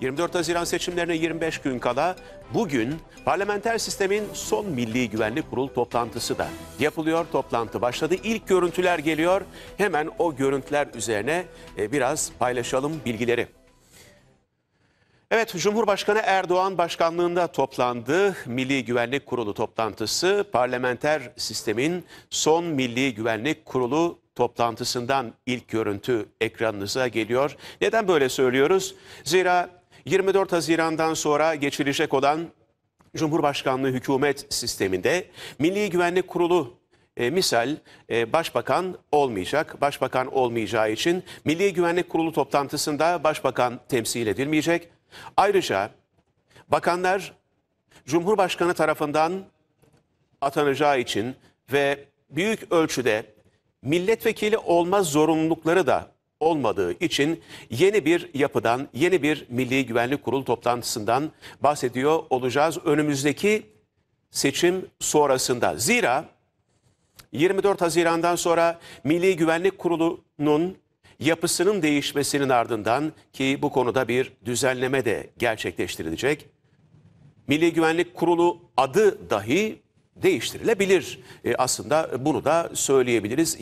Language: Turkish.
24 Haziran seçimlerine 25 gün kala bugün parlamenter sistemin son Milli Güvenlik Kurulu toplantısı da yapılıyor. Toplantı başladı. İlk görüntüler geliyor. Hemen o görüntüler üzerine e, biraz paylaşalım bilgileri. Evet, Cumhurbaşkanı Erdoğan başkanlığında toplandı Milli Güvenlik Kurulu toplantısı. Parlamenter sistemin son Milli Güvenlik Kurulu toplantısından ilk görüntü ekranınıza geliyor. Neden böyle söylüyoruz? Zira 24 Haziran'dan sonra geçirecek olan Cumhurbaşkanlığı hükümet sisteminde Milli Güvenlik Kurulu e, misal e, başbakan olmayacak. Başbakan olmayacağı için Milli Güvenlik Kurulu toplantısında başbakan temsil edilmeyecek. Ayrıca bakanlar Cumhurbaşkanı tarafından atanacağı için ve büyük ölçüde milletvekili olma zorunlulukları da olmadığı için yeni bir yapıdan, yeni bir Milli Güvenlik Kurulu toplantısından bahsediyor olacağız önümüzdeki seçim sonrasında. Zira 24 Haziran'dan sonra Milli Güvenlik Kurulu'nun yapısının değişmesinin ardından ki bu konuda bir düzenleme de gerçekleştirilecek. Milli Güvenlik Kurulu adı dahi değiştirilebilir. E aslında bunu da söyleyebiliriz.